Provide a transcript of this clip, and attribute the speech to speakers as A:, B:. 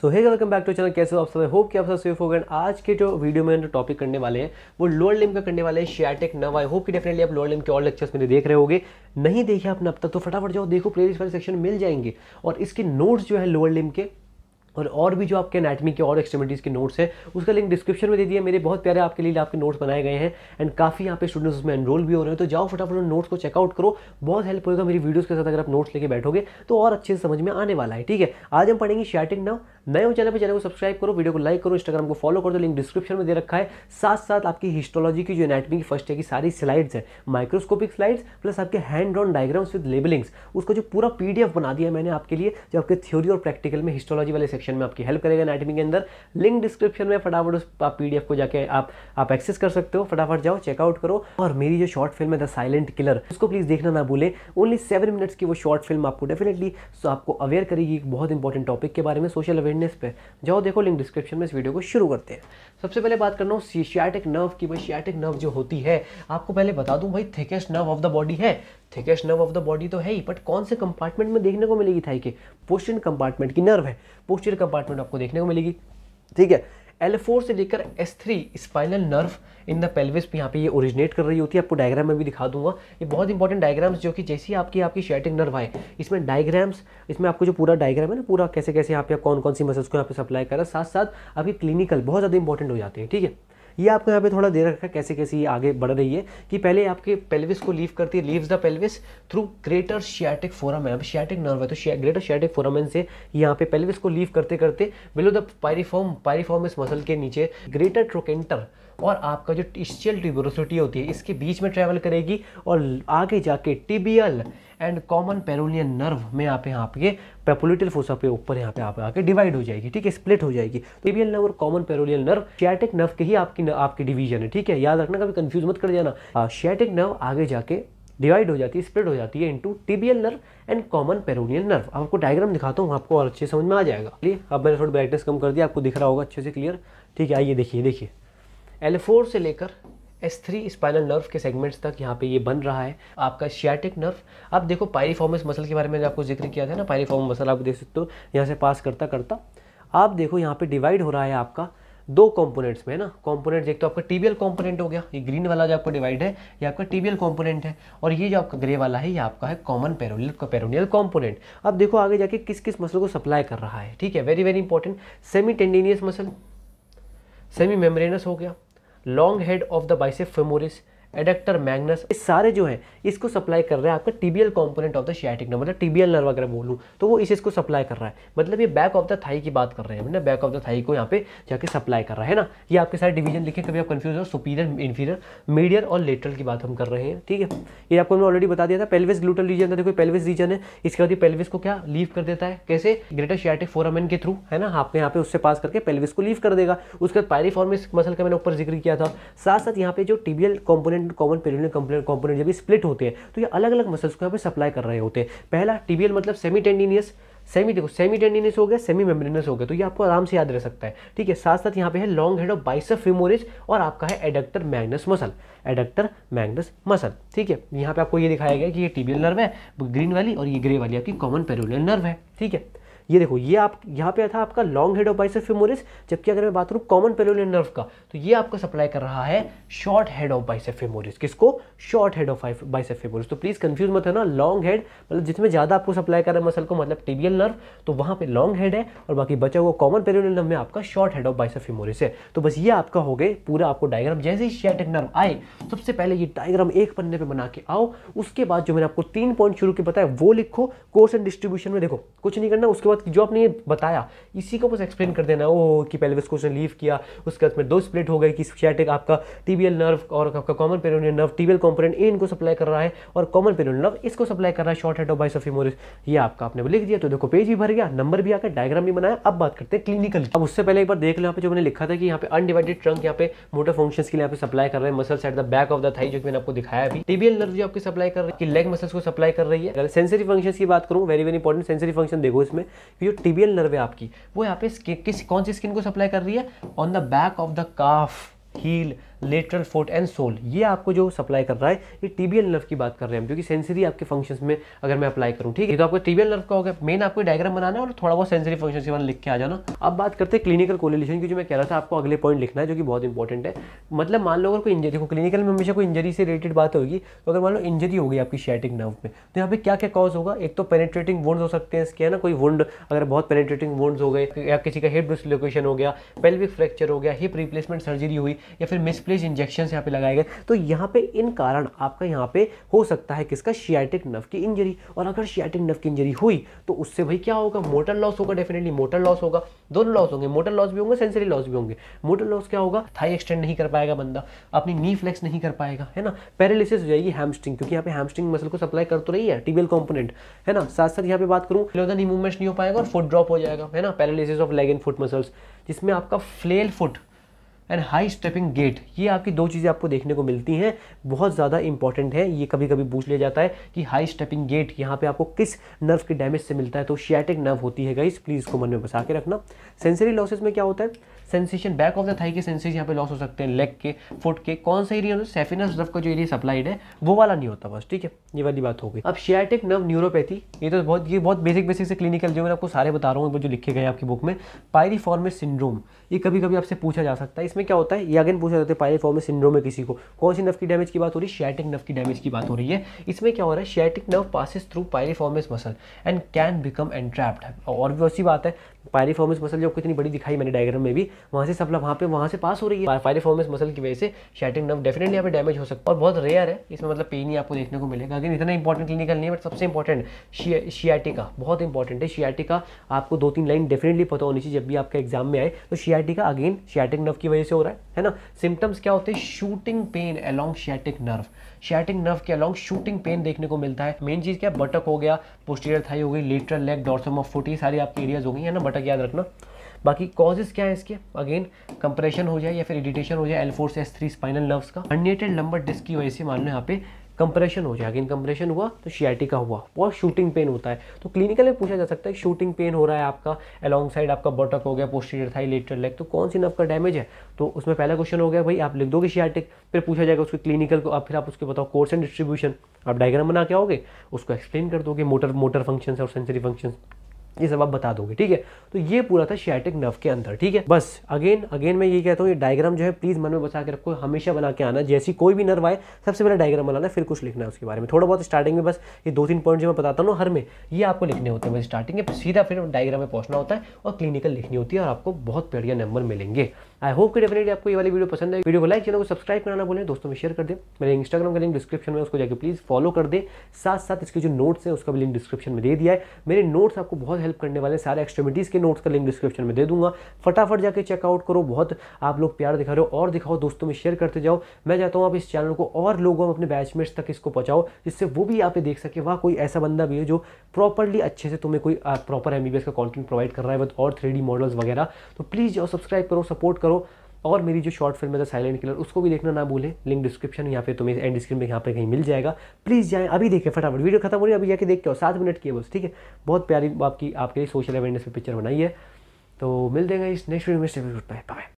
A: so hey welcome back to channel कैसे हो आप सब होप कि आप सब सेफ हो गए आज के जो वीडियो में जो टॉपिक करने वाले हैं वो लोअर लिम का करने वाले हैं शेयरटेक नव आई होप कि डेफिनेटली आप लोअर लिम के और लेक्चर्स मेरे देख रहे होंगे नहीं देखे आपने अब तक तो फटाफट जाओ देखो प्लेलिस्ट वाले सेक्शन मिल जाएंगे और इसके नोट्स जो है लोअर लिम के और और भी जो आपके एनाटमी के और एक्सट्रीमिटीज़ के नोट्स हैं उसका लिंक डिस्क्रिप्शन में दे दिया मेरे बहुत प्यारे आपके लिए आपके नोट्स बनाए गए हैं एंड काफ़ी यहाँ पे स्टूडेंट्स उसमें एनरोल भी हो रहे हैं तो जाओ फटाफट उन नोट्स को चेकआउट करो बहुत हेल्प होगा मेरी वीडियोज़ के साथ अगर आप नोट्स लेके बैठोगे तो और अच्छे से समझ में आने वाला है ठीक है आज हम पढ़ेंगे शैटिंग नाउ नए हो चैनल पर चैनल को सब्सक्राइब करो वीडियो को लाइक करो इंस्टाग्राम को फॉलो करो तो लिंक डिस्क्रिप्शन में दे रखा है साथ साथ आपकी हिस्टोलॉजी की जो एनाटमी की फर्स्ट है की सारी स्लाइड्स है माइक्रोस्कोपिक स्लाइड्स प्लस आपके hand drawn diagrams with labellings उसको जो पूरा पीडीएफ बना दिया मैंने आपके लिए जो आपके थ्योरी और प्रैक्टिकल में हिस्टोलॉजी वाले सेक्शन में आपकी हेल्प करेगा एनाटमी के अंदर लिंक डिस्क्रिप्शन में फटाफट उस पीडीएफ को जाकर आप आप एक्सेस कर सकते हो फटाफट जाओ चेकआउट करो और मेरी जो शॉर्ट फिल्म है द साइलेंट किलर उसको प्लीज़ देखना ना भूले ओनली सेवन मिनट्स की वो शॉर्ट फिल्म आपको डेफिनेटली सो आपको अवेयर करेगी एक बहुत इंपॉर्टेंट टॉपिक के बारे में सोशल अवेयर ब्लाइंडनेस पे जाओ देखो लिंक डिस्क्रिप्शन में इस वीडियो को शुरू करते हैं सबसे पहले बात करना हूँ सीशियाटिक नर्व की भाई सियाटिक नर्व जो होती है आपको पहले बता दूँ भाई thickest nerve of the body है thickest nerve of the body तो है ही बट कौन से कंपार्टमेंट में देखने को मिलेगी थाई के पोस्टर कंपार्टमेंट की नर्व है पोस्टर कंपार्टमेंट आपको देखने को मिलेगी ठीक है एल फोर से लेकर S three spinal nerve in the pelvis यहाँ पे ये ओरिजिनेट कर रही होती है आपको डायग्राम में भी दिखा दूंगा ये बहुत इंपॉर्टेंट डायग्राम्स जो कि जैसी आपकी आपकी शेटिंग नर्व आए इसमें डायग्राम्स इसमें आपको जो पूरा डायग्राम है ना पूरा कैसे कैसे यहाँ पे कौन कौन सी मसल्स को यहाँ पे सप्लाई करा साथ साथ आपकी क्लिनिकल बहुत ज़्यादा इंपॉर्टेंट हो जाते हैं ठीक है ये आपको यहाँ पे थोड़ा दे रखा है कैसे कैसे ये आगे बढ़ रही है कि पहले आपके पेल्विस को लीव करती है leaves the pelvis through greater sciatic foramen है अब शियाटिक नर्व है तो ग्रेटर शियाटिक फोरम से यहाँ पे पेल्विस को लीव करते करते बिलो द पायरीफॉर्म पायरीफॉर्म इस मसल के नीचे ग्रेटर ट्रोकेंटर और आपका जो टिशियल ट्यूबरोसिटी होती है इसके बीच में ट्रैवल करेगी और आगे जाके tibial and common peroneal nerve में आप यहाँ पे पेपोलिटल फोसा पे ऊपर यहाँ पे आप आके डिवाइड हो जाएगी ठीक है स्प्लिट हो जाएगी तो एबियल नर्व और common peroneal nerve sciatic nerve के ही आपकी आपके डिवीजन है ठीक है याद रखना कभी कंफ्यूज मत कर जाना शियाटिक नर्व आगे जाके डिवाइड हो जाती है स्प्लिट हो जाती है into tibial nerve and common peroneal nerve अब आपको डायग्राम दिखाता हूँ आपको और अच्छे समझ में आ जाएगा चलिए अब मैंने थोड़ी ब्राइटनेस कम कर दिया आपको दिख रहा होगा अच्छे से क्लियर ठीक है आइए देखिए देखिए L4 से लेकर एस थ्री स्पाइनल नर्व के सेगमेंट्स तक यहाँ पे ये बन रहा है आपका शियाटिक नर्व आप देखो पायरीफॉर्मस मसल के बारे में आपको जिक्र किया था ना पायरीफॉर्म मसल आप देख सकते हो यहाँ से पास करता करता आप देखो यहाँ पे डिवाइड हो रहा है आपका दो कंपोनेंट्स में है ना कंपोनेंट एक तो आपका टीबियल कंपोनेंट हो गया ये ग्रीन वाला जो आपका डिवाइड है ये आपका टीबियल कंपोनेंट है और ये जो आपका ग्रे वाला है ये आपका है कॉमन पेरोनियल का पेरोनियल कंपोनेंट अब देखो आगे जाके किस किस मसल को सप्लाई कर रहा है ठीक है very very important semitendinosus muscle semimembranosus हो गया long head of the bicep femoris adductor magnus ये सारे जो है इसको सप्लाई कर रहा है आपका tibial component of the sciatic nerve मतलब टीबीएल नर्व अगर बोलूँ तो वो इस इसको सप्लाई कर रहा है मतलब ये बैक ऑफ द थाई की बात कर रहे हैं बैक ऑफ द थाई को यहाँ पे जाके सप्लाई कर रहा है ना ये आपके सारे डिवीजन लिखे कभी आप कन्फ्यूज हो सुपीरियर इन्फीरियर मीडियर और लेटरल की बात हम कर रहे हैं ठीक है ये आपको हमने ऑलरेडी बता दिया था पेल्विस ग्लूटल रीजन था देखो पेल्विस रीजन है इसके बाद ये पेल्विस को क्या लीव कर देता है कैसे ग्रेटर शियाटिक फोरामेन के थ्रू है ना हाँ, आपके यहाँ पे उससे पास करके पेल्विस को लीव कर देगा उसके बाद पायरीफॉर्मिस मसल का मैंने ऊपर जिक्र किया था साथ साथ यहाँ पे जो tibial component independent common peroneal component जब स्प्लिट होते हैं तो ये अलग अलग मसल्स को यहाँ हमें सप्लाई कर रहे होते हैं पहला टीबीएल मतलब सेमी टेंडिनियस सेमी देखो सेमी टेंडिनियस हो गया सेमी मेम्ब्रेनस हो गया तो ये आपको आराम से याद रह सकता है ठीक है साथ साथ यहाँ पे है long head of bicep femoris और आपका है adductor magnus muscle adductor magnus muscle ठीक है यहाँ पे आपको ये दिखाया गया कि ये टीबियल नर्व है ग्रीन वाली और ये ग्रे वाली आपकी कॉमन पेरोनियल नर्व है ठीक है ये देखो ये आप यहाँ पे था आपका long head of bicep femoris जबकि अगर मैं बात करूँ कॉमन पेलोलियन नर्व का तो ये आपको सप्लाई कर रहा है short head of bicep femoris किसको short head of bicep femoris तो प्लीज़ कंफ्यूज मत है ना लॉन्ग हेड मतलब जिसमें ज़्यादा आपको सप्लाई कर रहा है मसल को मतलब टिबियल नर्व तो वहाँ पर लॉन्ग हेड है और बाकी बचा हुआ कॉमन पेलोलियन नर्व में आपका short head of bicep femoris है तो बस ये आपका हो गए पूरा आपको डायग्राम जैसे ही शेटिक नर्व आए सबसे पहले ये डायग्राम एक पन्ने पर बना के आओ उसके बाद जो मैंने आपको तीन पॉइंट शुरू के बताया वो लिखो कोर्स एंड डिस्ट्रीब्यूशन में देखो कुछ नहीं करना उसके बाद बात की जो आपने ये बताया इसी को बस एक्सप्लेन कर देना ओ कि पहले विस्कोशन लीव किया उसके बाद में दो स्प्लिट हो गए कि सियाटिक आपका टीबीएल नर्व और आपका common peroneal nerve tibial component ए इनको सप्लाई कर रहा है और कॉमन पेरोनियल नर्व इसको सप्लाई कर रहा है शॉर्ट हेड ऑफ बाई सफी मोरिस ये आपका आपने लिख दिया तो देखो पेज भी भर गया नंबर भी आकर डायग्राम भी बनाया अब बात करते हैं क्लिनिकल अब उससे पहले एक बार देख लो यहाँ पे जो मैंने लिखा था कि यहाँ पे अनडिवाइडेड ट्रंक यहाँ पे मोटर फंक्शन के लिए यहाँ पे सप्लाई कर रहे हैं muscles at the back of the thigh जो कि मैंने आपको दिखाया भी टीबीएल नर्व जो आपकी सप्लाई कर रही है लेग मसल्स को सप्लाई कर रही है सेंसरी फंक्शन की बात करूँ very very important sensory function देखो इसमें जो टिबियल नर्व है आपकी वो यहाँ पे किस कौन सी स्किन को सप्लाई कर रही है on the back of the calf heel lateral foot and sole ये आपको जो सप्लाई कर रहा है ये टीबीएल नर्व की बात कर रहे हैं हम जो कि सेंसरी आपके फंक्शंस में अगर मैं अप्लाई करूँ ठीक है तो आपको टीबीएल नर्व का होगा मेन आपको डायग्राम बनाना है और थोड़ा बहुत सेंसरी फंक्शन के लिख के आ जाना अब बात करते हैं क्लिनिकल कोलेशन की जो मैं कह रहा था आपको अगले पॉइंट लिखना है जो कि बहुत इंपॉर्टेंट है मतलब मान लो अगर कोई इंजरी को क्लिनिकल में हमेशा कोई इंजरी से रिलेटेड बात होगी तो अगर मान लो इंजरी होगी आपकी शैटिक नर्व में तो यहाँ पे क्या क्या कॉज होगा एक तो पेनेट्रेटिंग वोंड हो सकते हैं इसके है ना कोई वुंड अगर बहुत पेनेट्रेटिंग वोंड हो गए या किसी का हेड डिसलोकेशन हो गया पेल्विक फ्रैक्चर हो गया हिप रिप्लेसमेंट सर्जरी हुई या फिर मिसप्लेस कुछ इंजेक्शन यहाँ पे लगाए गए तो यहाँ पे इन कारण आपका यहाँ पे हो सकता है किसका शियाटिक नव की इंजरी और अगर शियाटिक नव की इंजरी हुई तो उससे भाई क्या होगा मोटर लॉस होगा डेफिनेटली मोटर लॉस होगा दोनों लॉस होंगे मोटर लॉस भी होंगे सेंसरी लॉस भी होंगे मोटर लॉस क्या होगा थाई एक्सटेंड नहीं कर पाएगा बंदा अपनी नी फ्लेक्स नहीं कर पाएगा है ना पैरालिसिस हो जाएगी हैमस्ट्रिंग क्योंकि यहाँ पे हैमस्ट्रिंग मसल को सप्लाई कर तो रही है टीबियल कॉम्पोनेंट है ना साथ साथ यहाँ पे बात करूँ फिलोदन मूवमेंट नहीं हो पाएगा और फुट ड्रॉप हो जाएगा है ना paralysis of leg and foot muscles जिसमें आपका flail foot and high stepping gait ये आपकी दो चीज़ें आपको देखने को मिलती हैं बहुत ज़्यादा इंपॉर्टेंट है ये कभी कभी पूछ लिया जाता है कि हाई स्टेपिंग गेट यहाँ पे आपको किस नर्व के डैमेज से मिलता है तो शियाटिक नर्व होती है गाइस प्लीज़ इसको मन में बसा के रखना सेंसरी लॉसेज में क्या होता है sensation back of the thigh के सेंसेज यहाँ पे लॉस हो सकते हैं लेग के फुट के कौन सा एरिया सेफिनस नर्व का जो एरिया सप्लाइड है वो वाला नहीं होता बस ठीक है ये वाली बात हो गई अब शियाटिक नर्व न्यूरोपैथी ये तो बहुत ये बहुत बेसिक बेसिक से क्लिनिकल जो मैं आपको सारे बता रहा हूँ जो लिखे गए आपकी बुक में पायरी फॉर्मेस सिंड्रोम ये कभी कभी आपसे पूछा जा सकता है इसमें क्या होता है ये अगेन पूछा जाता है पायरे फॉर्म सिंड्रोम है किसी को कौन सी नर्व की डैमेज की बात हो रही है शैटिक नर्व की डैमेज की बात हो रही है इसमें क्या हो रहा है sciatic nerve passes through piriformis muscle and can become entrapped और भी वैसी बात है पायरेफॉर्मिस मसल जो कितनी बड़ी दिखाई मैंने डायग्राम में भी वहाँ से सप्ला वहाँ पे वहाँ से पास हो रही है पायरेफॉर्मिस मसल की वजह से शैटिंग नव डेफिनेटली यहाँ पे डैमेज हो सकता है और बहुत रेयर है इसमें मतलब पेन ही आपको देखने को मिलेगा अगर इतना इंपॉर्टेंट क्लिनिकल नहीं है बट सबसे इंपॉर्टेंट शियाटिका बहुत इंपॉर्टेंट है शियाटिका आपको दो तीन लाइन डेफिनेटली पता होनी चाहिए जब भी आपका एग्जाम में आए तो शियाटिका अगेन शियाटिक नव की वजह से हो रहा है है ना सिम्टम्स क्या होते हैं shooting pain along sciatic nerve sciatic nerve के अलोंग शूटिंग पेन देखने को मिलता है मेन चीज़ क्या बटक हो गया पोस्टीरियर थाई हो गई lateral leg dorsum of foot ये सारी आपकी एरियाज हो गई है ना बटक याद रखना बाकी कॉजेस क्या है इसके अगेन कंप्रेशन हो जाए या फिर इरिटेशन हो जाए L four S three spinal nerves का अनियटेड लंबर डिस्क की वजह से मान लो यहाँ पे कंप्रेशन हो जाएगा इन कंप्रेशन हुआ तो शियाटिका हुआ और शूटिंग पेन होता है तो क्लिनिकल में पूछा जा सकता है शूटिंग पेन हो रहा है आपका अलॉन्ग साइड आपका बटक हो गया पोस्टीरियर लेटर लेग तो कौन सी नर्व का डैमेज है तो उसमें पहला क्वेश्चन हो गया भाई आप लिख दोगे शियाटिक फिर पूछा जाएगा उसके क्लिनिकल को आप फिर आप उसके बताओ कोर्स एंड डिस्ट्रीब्यूशन आप डायग्राम बना के आओगे उसको एक्सप्लेन कर दोगे मोटर मोटर फंक्शन और सेंसरी फंक्शन ये सब आप बता दोगे ठीक है तो ये पूरा था शियाटिक नर्व के अंदर ठीक है बस अगेन अगेन मैं ये कहता हूँ ये डायग्राम जो है प्लीज मन में बचा के रखो हमेशा बना के आना जैसी कोई भी नर्व आए सबसे पहले डायग्राम बनाना फिर कुछ लिखना है उसके बारे में थोड़ा बहुत स्टार्टिंग में बस ये दो तीन पॉइंट जो मैं बताता हूँ हर में ये आपको लिखने होते हैं स्टार्टिंग में सीधा फिर डायग्राम में पहुंचना होता है और क्लिनिकल लिखनी होती है और आपको बहुत बढ़िया नंबर मिलेंगे आई होप कि डेफिनेटली आपको ये वाली वीडियो पसंद है वीडियो को लाइक चैनल को सब्सक्राइब करना बोले दोस्तों में शेयर कर दे मेरे इंस्टाग्राम का लिंक डिस्क्रिप्शन में उसको जाकर प्लीज फॉलो कर दे साथ साथ इसके जो नोट्स है उसका भी लिंक डिस्क्रिप्शन में दे दिया है मेरे नोट्स आपको बहुत हेल्प करने वाले सारे एक्सट्रीमिटीज़ के नोट्स का लिंक डिस्क्रिप्शन में दे दूंगा फटाफट जाके चेकआउट करो बहुत आप लोग प्यार दिखा रहे हो और दिखाओ दोस्तों में शेयर करते जाओ मैं चाहता हूँ आप इस चैनल को और लोगों अपने बैचमेट्स तक इसको पहुँचाओ जिससे वो भी आप देख सके वाह कोई ऐसा बंदा भी है जो प्रॉपरली अच्छे से तुम्हें कोई प्रॉपर एम का कॉन्टेंट प्रोवाइड कर रहा है विद और थ्री मॉडल्स वगैरह तो प्लीज़ जाओ सब्सक्राइब करो सपोर्ट करो और मेरी जो शॉर्ट फिल्म है द साइलेंट किलर उसको भी देखना ना भूलें लिंक डिस्क्रिप्शन यहाँ पे तुम्हें एंड स्क्रीन में यहाँ पे कहीं मिल जाएगा प्लीज़ जाएँ अभी देखें फटाफट वीडियो खत्म हो रही है अभी जाके देख के सात मिनट की है बस ठीक है बहुत प्यारी आपकी आपके लिए सोशल अवेयरनेस पर पिक्चर बनाई है तो मिल देंगे इस नेक्स्ट वीडियो में बाय बाय